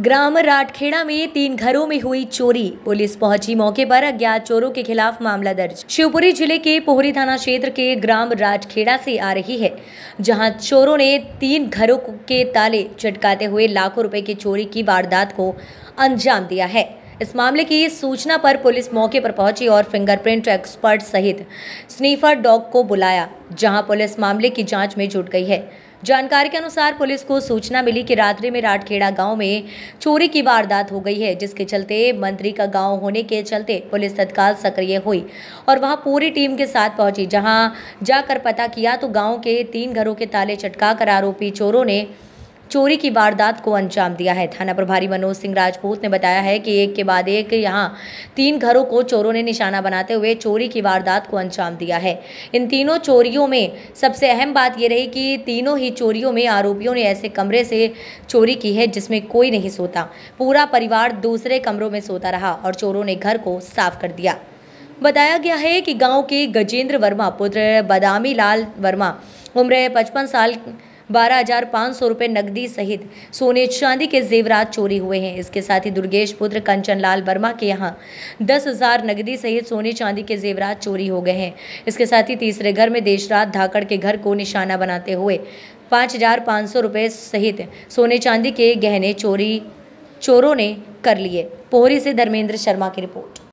ग्राम राठखेड़ा में तीन घरों में हुई चोरी पुलिस पहुंची मौके पर अज्ञात चोरों के खिलाफ मामला दर्ज शिवपुरी जिले के पोहरी थाना क्षेत्र के ग्राम राठखेड़ा से आ रही है जहां चोरों ने तीन घरों के ताले चटकाते हुए लाखों रुपए की चोरी की वारदात को अंजाम दिया है इस मामले की सूचना पर पुलिस मौके पर पहुंची और फिंगरप्रिंट एक्सपर्ट सहित स्नीफर डॉग को बुलाया जहां पुलिस मामले की जांच में जुट गई है जानकारी के अनुसार पुलिस को सूचना मिली कि रात्रि में राठखेड़ा गाँव में चोरी की वारदात हो गई है जिसके चलते मंत्री का गाँव होने के चलते पुलिस तत्काल सक्रिय हुई और वहाँ पूरी टीम के साथ पहुंची जहाँ जाकर पता किया तो गाँव के तीन घरों के ताले चटका आरोपी चोरों ने चोरी की वारदात को अंजाम दिया है थाना प्रभारी मनोज सिंह राजपूत ने बताया है कि एक के बाद एक यहां तीन घरों को चोरों ने निशाना बनाते हुए चोरी की वारदात को अंजाम दिया है इन तीनों चोरियों में सबसे अहम बात यह रही कि तीनों ही चोरियों में आरोपियों ने ऐसे कमरे से चोरी की है जिसमें कोई नहीं सोता पूरा परिवार दूसरे कमरों में सोता रहा और चोरों ने घर को साफ कर दिया बताया गया है कि गाँव के गजेंद्र वर्मा पुत्र बदामी लाल वर्मा उम्र पचपन साल बारह हजार पाँच सौ रुपये नकदी सहित सोने चांदी के जेवरात चोरी हुए हैं इसके साथ ही दुर्गेश पुत्र कंचन लाल वर्मा के यहाँ दस हजार नकदी सहित सोने चांदी के जेवरात चोरी हो गए हैं इसके साथ ही तीसरे घर में देशरात रात धाकड़ के घर को निशाना बनाते हुए पाँच हजार पाँच सौ रुपये सहित सोने चांदी के गहने चोरी चोरों ने कर लिए पोहरी से धर्मेंद्र शर्मा की रिपोर्ट